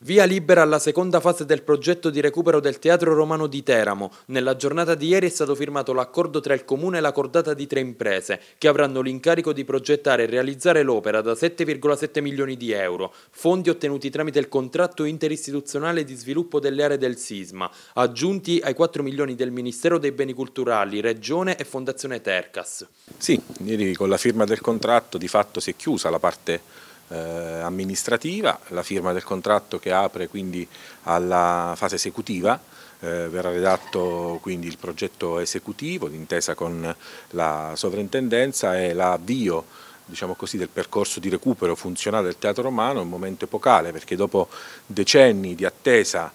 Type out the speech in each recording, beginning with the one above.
Via libera alla seconda fase del progetto di recupero del Teatro Romano di Teramo. Nella giornata di ieri è stato firmato l'accordo tra il Comune e la cordata di tre imprese, che avranno l'incarico di progettare e realizzare l'opera da 7,7 milioni di euro, fondi ottenuti tramite il contratto interistituzionale di sviluppo delle aree del sisma, aggiunti ai 4 milioni del Ministero dei Beni Culturali, Regione e Fondazione Tercas. Sì, ieri con la firma del contratto di fatto si è chiusa la parte eh, amministrativa, la firma del contratto che apre quindi alla fase esecutiva, eh, verrà redatto quindi il progetto esecutivo d'intesa con la sovrintendenza e l'avvio diciamo così, del percorso di recupero funzionale del Teatro Romano, un momento epocale perché dopo decenni di attesa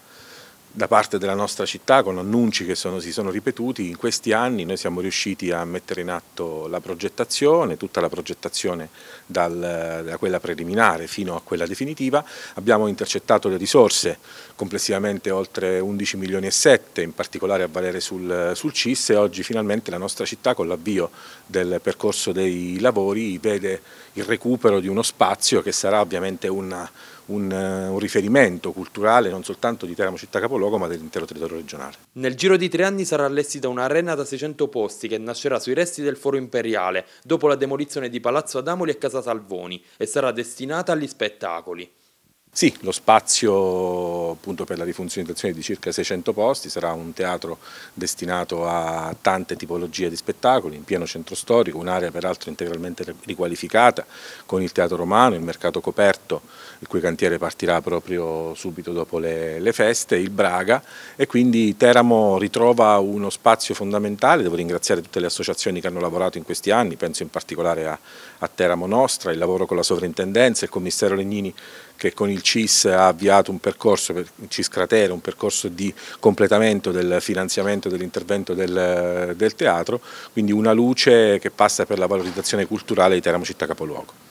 da parte della nostra città con annunci che sono, si sono ripetuti, in questi anni noi siamo riusciti a mettere in atto la progettazione, tutta la progettazione dal, da quella preliminare fino a quella definitiva, abbiamo intercettato le risorse complessivamente oltre 11 milioni e 7 in particolare a valere sul, sul CIS e oggi finalmente la nostra città con l'avvio del percorso dei lavori vede il recupero di uno spazio che sarà ovviamente una un, eh, un, riferimento culturale non soltanto di Teramo città capoluogo ma dell'intero territorio regionale. Nel giro di tre anni sarà allestita un'arena da 600 posti che nascerà sui resti del foro imperiale dopo la demolizione di Palazzo Adamoli e Casa Salvoni e sarà destinata agli spettacoli. Sì, lo spazio appunto per la rifunzionalizzazione di circa 600 posti, sarà un teatro destinato a tante tipologie di spettacoli, in pieno centro storico, un'area peraltro integralmente riqualificata con il teatro romano, il mercato coperto, il cui cantiere partirà proprio subito dopo le, le feste, il Braga e quindi Teramo ritrova uno spazio fondamentale, devo ringraziare tutte le associazioni che hanno lavorato in questi anni, penso in particolare a, a Teramo Nostra, il lavoro con la sovrintendenza, il commissario Legnini che con il CIS ha avviato un percorso per Ciscratera, un percorso di completamento del finanziamento dell'intervento del, del teatro, quindi una luce che passa per la valorizzazione culturale di Teramo Città Capoluogo.